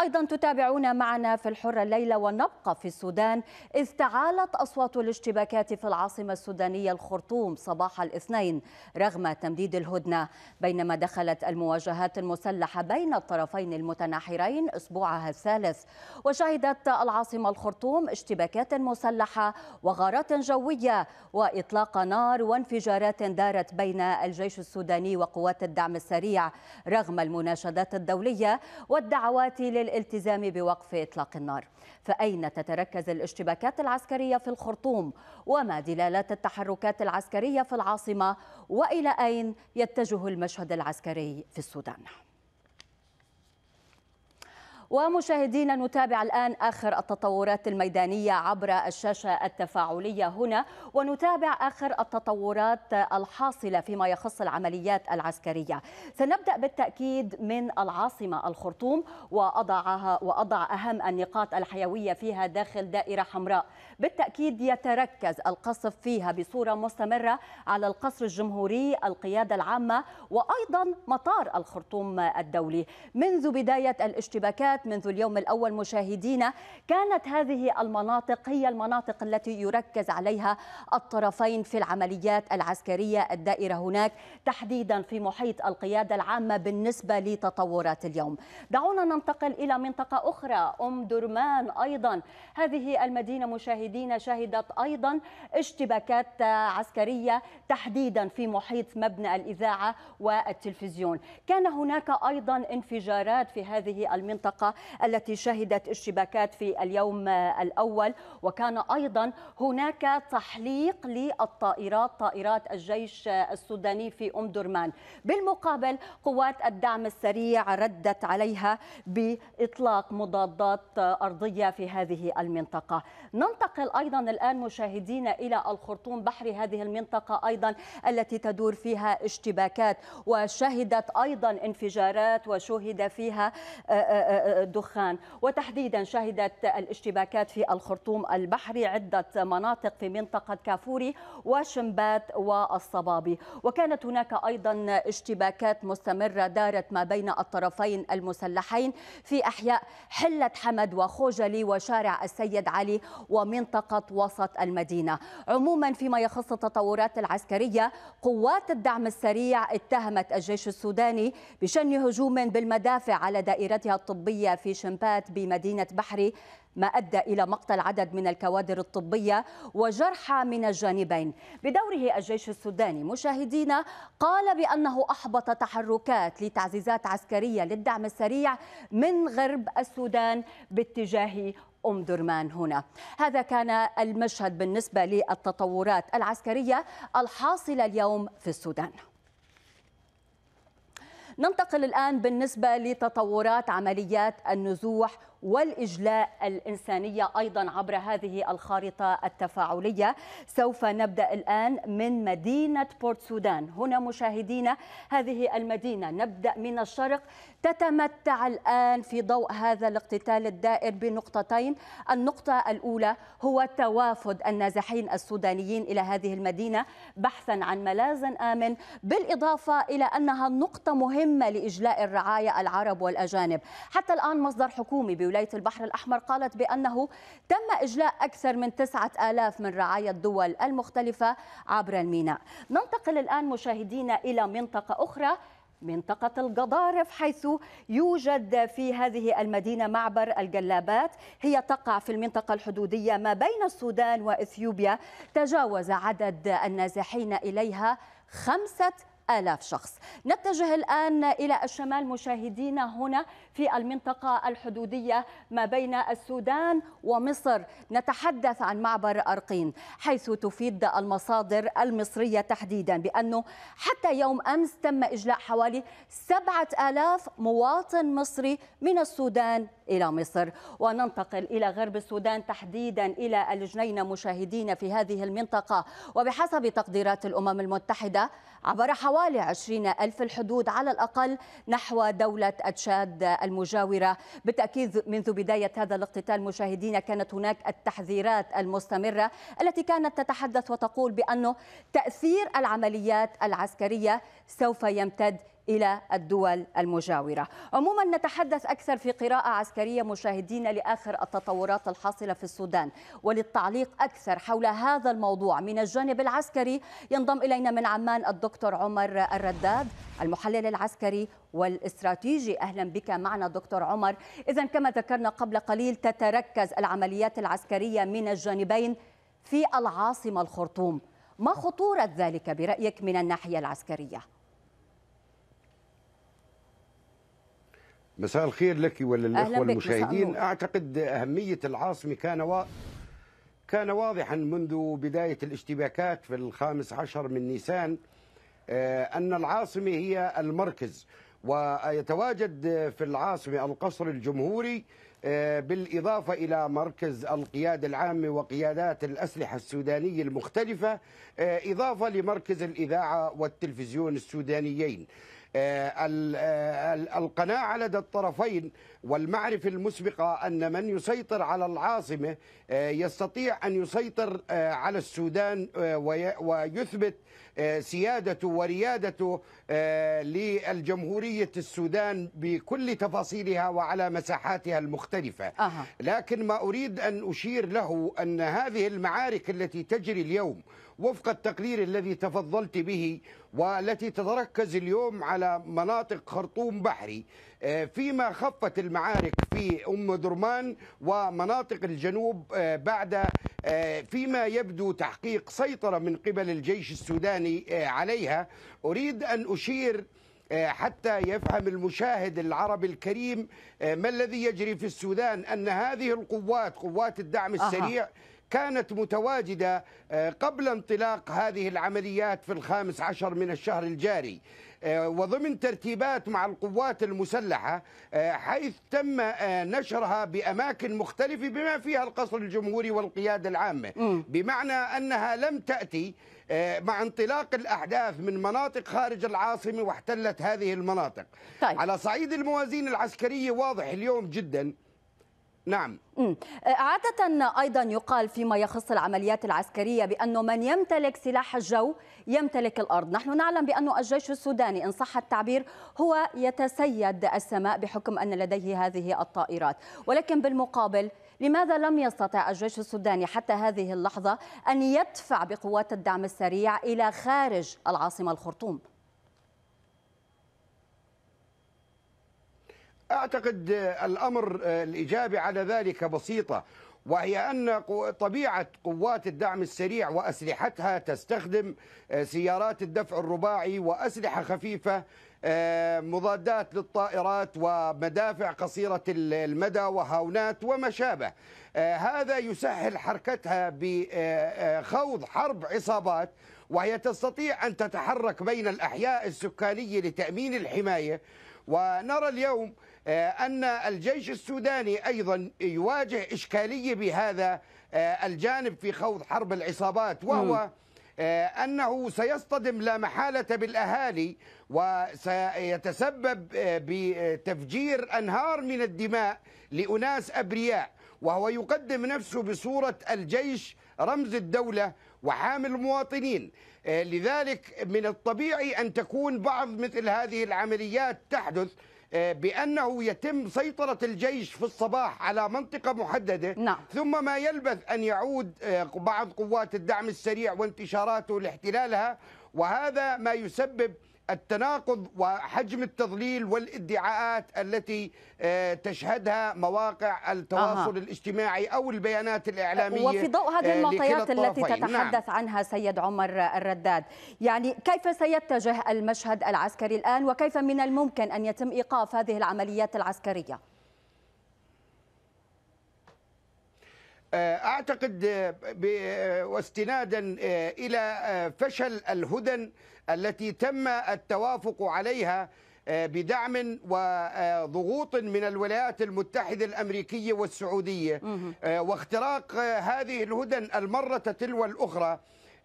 أيضا تتابعون معنا في الحرة الليلة ونبقى في السودان إذ تعالت أصوات الاشتباكات في العاصمة السودانية الخرطوم صباح الاثنين رغم تمديد الهدنة بينما دخلت المواجهات المسلحة بين الطرفين المتناحرين أسبوعها الثالث وشهدت العاصمة الخرطوم اشتباكات مسلحة وغارات جوية وإطلاق نار وانفجارات دارت بين الجيش السوداني وقوات الدعم السريع رغم المناشدات الدولية والدعوات لل الالتزام بوقف إطلاق النار فأين تتركز الاشتباكات العسكرية في الخرطوم وما دلالات التحركات العسكرية في العاصمة وإلى أين يتجه المشهد العسكري في السودان ومشاهدينا نتابع الآن آخر التطورات الميدانية عبر الشاشة التفاعلية هنا ونتابع آخر التطورات الحاصلة فيما يخص العمليات العسكرية سنبدأ بالتأكيد من العاصمة الخرطوم وأضعها وأضع أهم النقاط الحيوية فيها داخل دائرة حمراء بالتأكيد يتركز القصف فيها بصورة مستمرة على القصر الجمهوري القيادة العامة وأيضا مطار الخرطوم الدولي منذ بداية الاشتباكات السنوات منذ اليوم الأول مشاهدينا كانت هذه المناطق هي المناطق التي يركز عليها الطرفين في العمليات العسكرية الدائرة هناك تحديدا في محيط القيادة العامة بالنسبة لتطورات اليوم دعونا ننتقل إلى منطقة أخرى أم درمان أيضا هذه المدينة مشاهدينا شهدت أيضا اشتباكات عسكرية تحديدا في محيط مبنى الإذاعة والتلفزيون كان هناك أيضا انفجارات في هذه المنطقة التي شهدت اشتباكات في اليوم الأول وكان أيضا هناك تحليق للطائرات طائرات الجيش السوداني في أم درمان بالمقابل قوات الدعم السريع ردت عليها بإطلاق مضادات أرضية في هذه المنطقة ننتقل أيضا الآن مشاهدين إلى الخرطوم بحر هذه المنطقة أيضا التي تدور فيها اشتباكات وشهدت أيضا انفجارات وشهد فيها آه، آه، آه، الدخان وتحديدا شهدت الاشتباكات في الخرطوم البحري عدة مناطق في منطقة كافوري وشمبات والصبابي وكانت هناك أيضا اشتباكات مستمرة دارت ما بين الطرفين المسلحين في أحياء حلة حمد وخوجلي وشارع السيد علي ومنطقة وسط المدينة عموما فيما يخص التطورات العسكرية قوات الدعم السريع اتهمت الجيش السوداني بشن هجوم بالمدافع على دائرتها الطبية الصحية في شمبات بمدينة بحري ما أدى إلى مقتل عدد من الكوادر الطبية وجرحى من الجانبين بدوره الجيش السوداني مشاهدينا قال بأنه أحبط تحركات لتعزيزات عسكرية للدعم السريع من غرب السودان باتجاه أم درمان هنا هذا كان المشهد بالنسبة للتطورات العسكرية الحاصلة اليوم في السودان ننتقل الآن بالنسبة لتطورات عمليات النزوح والإجلاء الإنسانية أيضا عبر هذه الخارطة التفاعلية سوف نبدأ الآن من مدينة بورت سودان هنا مشاهدينا هذه المدينة نبدأ من الشرق تتمتع الآن في ضوء هذا الاقتتال الدائر بنقطتين النقطة الأولى هو توافد النازحين السودانيين إلى هذه المدينة بحثا عن ملاذ آمن بالإضافة إلى أنها نقطة مهمة لإجلاء الرعاية العرب والأجانب حتى الآن مصدر حكومي بولاية البحر الأحمر قالت بأنه تم إجلاء أكثر من 9000 من رعايا الدول المختلفة عبر الميناء ننتقل الآن مشاهدينا إلى منطقة أخرى منطقة القضارف حيث يوجد في هذه المدينة معبر الجلابات هي تقع في المنطقة الحدودية ما بين السودان وإثيوبيا تجاوز عدد النازحين إليها خمسة آلاف شخص نتجه الآن إلى الشمال مشاهدين هنا في المنطقة الحدودية ما بين السودان ومصر نتحدث عن معبر أرقين حيث تفيد المصادر المصرية تحديدا بأنه حتى يوم أمس تم إجلاء حوالي 7000 مواطن مصري من السودان إلى مصر وننتقل إلى غرب السودان تحديدا إلى الجنينة مشاهدين في هذه المنطقة وبحسب تقديرات الأمم المتحدة عبر حوالي حوالي 20 ألف الحدود على الأقل نحو دولة أتشاد المجاورة بالتأكيد منذ بداية هذا الاقتتال مشاهدينا كانت هناك التحذيرات المستمرة التي كانت تتحدث وتقول بأنه تأثير العمليات العسكرية سوف يمتد إلى الدول المجاورة عموما نتحدث أكثر في قراءة عسكرية مشاهدين لآخر التطورات الحاصلة في السودان وللتعليق أكثر حول هذا الموضوع من الجانب العسكري ينضم إلينا من عمان الدكتور عمر الرداد المحلل العسكري والاستراتيجي أهلا بك معنا دكتور عمر إذا كما ذكرنا قبل قليل تتركز العمليات العسكرية من الجانبين في العاصمة الخرطوم ما خطورة ذلك برأيك من الناحية العسكرية؟ مساء الخير لك وللإخوة المشاهدين أعتقد أهمية العاصمة كان و... كان واضحا منذ بداية الاشتباكات في الخامس عشر من نيسان آه، أن العاصمة هي المركز ويتواجد في العاصمة القصر الجمهوري آه، بالإضافة إلى مركز القيادة العامة وقيادات الأسلحة السودانية المختلفة آه، إضافة لمركز الإذاعة والتلفزيون السودانيين آه، آه، القناعة لدى الطرفين والمعرفة المسبقة أن من يسيطر على العاصمة آه، يستطيع أن يسيطر على السودان ويثبت سيادته وريادته للجمهورية السودان بكل تفاصيلها وعلى مساحاتها المختلفة لكن ما أريد أن أشير له أن هذه المعارك التي تجري اليوم وفق التقرير الذي تفضلت به والتي تتركز اليوم على مناطق خرطوم بحري آه، فيما خفت المعارك في أم درمان ومناطق الجنوب آه، بعد آه، فيما يبدو تحقيق سيطرة من قبل الجيش السوداني عليها أريد أن أشير حتى يفهم المشاهد العربي الكريم ما الذي يجري في السودان أن هذه القوات قوات الدعم السريع أه. كانت متواجدة آه، قبل انطلاق هذه العمليات في الخامس عشر من الشهر الجاري آه، وضمن ترتيبات مع القوات المسلحة آه، حيث تم نشرها بأماكن مختلفة بما فيها القصر الجمهوري والقيادة العامة بمعنى أنها لم تأتي مع انطلاق الأحداث من مناطق خارج العاصمة واحتلت هذه المناطق طيب. على صعيد الموازين العسكرية واضح اليوم جداً نعم عادة أيضا يقال فيما يخص العمليات العسكرية بأنه من يمتلك سلاح الجو يمتلك الأرض نحن نعلم بأن الجيش السوداني إن صح التعبير هو يتسيد السماء بحكم أن لديه هذه الطائرات ولكن بالمقابل لماذا لم يستطع الجيش السوداني حتى هذه اللحظة أن يدفع بقوات الدعم السريع إلى خارج العاصمة الخرطوم؟ أعتقد آه، الأمر آه، الإجابة على ذلك بسيطة وهي أن طبيعة قوات الدعم السريع وأسلحتها تستخدم آه، سيارات الدفع الرباعي وأسلحة خفيفة مضادات للطائرات ومدافع قصيرة المدى وهاونات وما شابه هذا يسهل حركتها بخوض حرب عصابات وهي تستطيع أن تتحرك بين الأحياء السكانية لتأمين الحماية ونرى اليوم آه، أن الجيش السوداني أيضا يواجه إشكالية بهذا آه، الجانب في خوض حرب العصابات وهو آه، أنه سيصطدم لا محالة بالأهالي وسيتسبب بتفجير أنهار من الدماء لأناس أبرياء وهو يقدم نفسه بصورة الجيش رمز الدولة وحامل المواطنين آه، لذلك من الطبيعي أن تكون بعض مثل هذه العمليات تحدث آه، بأنه يتم سيطرة الجيش في الصباح على منطقة محددة نعم. ثم ما يلبث أن يعود آه، بعض قوات الدعم السريع وانتشاراته لاحتلالها وهذا ما يسبب التناقض وحجم التضليل والادعاءات التي آه، تشهدها مواقع التواصل آه. الاجتماعي او البيانات الاعلاميه وفي ضوء هذه آه، المعطيات التي نعم. تتحدث نعم. عنها سيد عمر الرداد، يعني كيف سيتجه المشهد العسكري الان وكيف من الممكن ان يتم ايقاف هذه العمليات العسكريه؟ آه، اعتقد آه، آه، واستنادا الى فشل الهدن التي تم التوافق عليها بدعم وضغوط من الولايات المتحدة الأمريكية والسعودية واختراق هذه الهدن المرة تلو الأخرى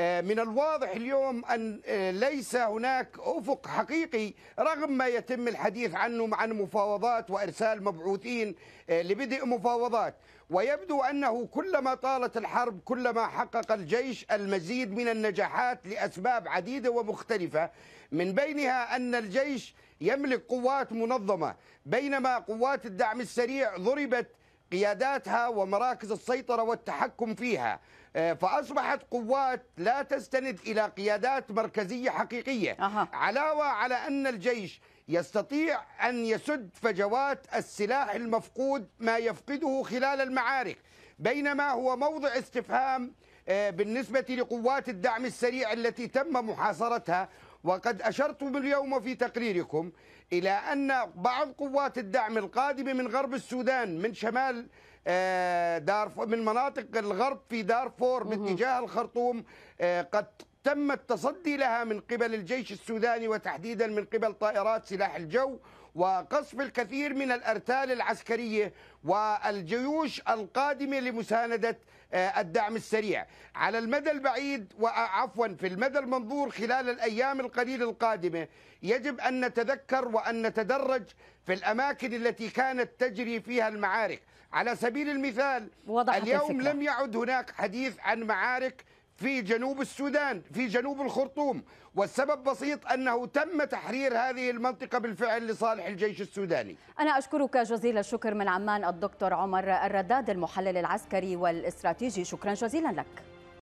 آه، من الواضح اليوم أن آه، ليس هناك أفق حقيقي رغم ما يتم الحديث عنه عن مفاوضات وإرسال مبعوثين آه، لبدء مفاوضات ويبدو أنه كلما طالت الحرب كلما حقق الجيش المزيد من النجاحات لأسباب عديدة ومختلفة من بينها أن الجيش يملك قوات منظمة بينما قوات الدعم السريع ضربت قياداتها ومراكز السيطرة والتحكم فيها آه، فأصبحت قوات لا تستند إلى قيادات مركزية حقيقية أه. علاوة على أن الجيش يستطيع أن يسد فجوات السلاح المفقود ما يفقده خلال المعارك بينما هو موضع استفهام آه، بالنسبة لقوات الدعم السريع التي تم محاصرتها وقد أشرتم اليوم في تقريركم إلى أن بعض قوات الدعم القادمة من غرب السودان من شمال آه، دار من مناطق الغرب في دارفور باتجاه الخرطوم آه، قد تم التصدي لها من قبل الجيش السوداني وتحديدا من قبل طائرات سلاح الجو وقصف الكثير من الأرتال العسكرية والجيوش القادمة لمساندة آه، الدعم السريع على المدى البعيد وعفوا آه، في المدى المنظور خلال الأيام القليلة القادمة يجب أن نتذكر وأن نتدرج في الأماكن التي كانت تجري فيها المعارك على سبيل المثال اليوم لم يعد هناك حديث عن معارك في جنوب السودان في جنوب الخرطوم والسبب بسيط أنه تم تحرير هذه المنطقة بالفعل لصالح الجيش السوداني أنا أشكرك جزيل الشكر من عمان الدكتور عمر الرداد المحلل العسكري والاستراتيجي شكرا جزيلا لك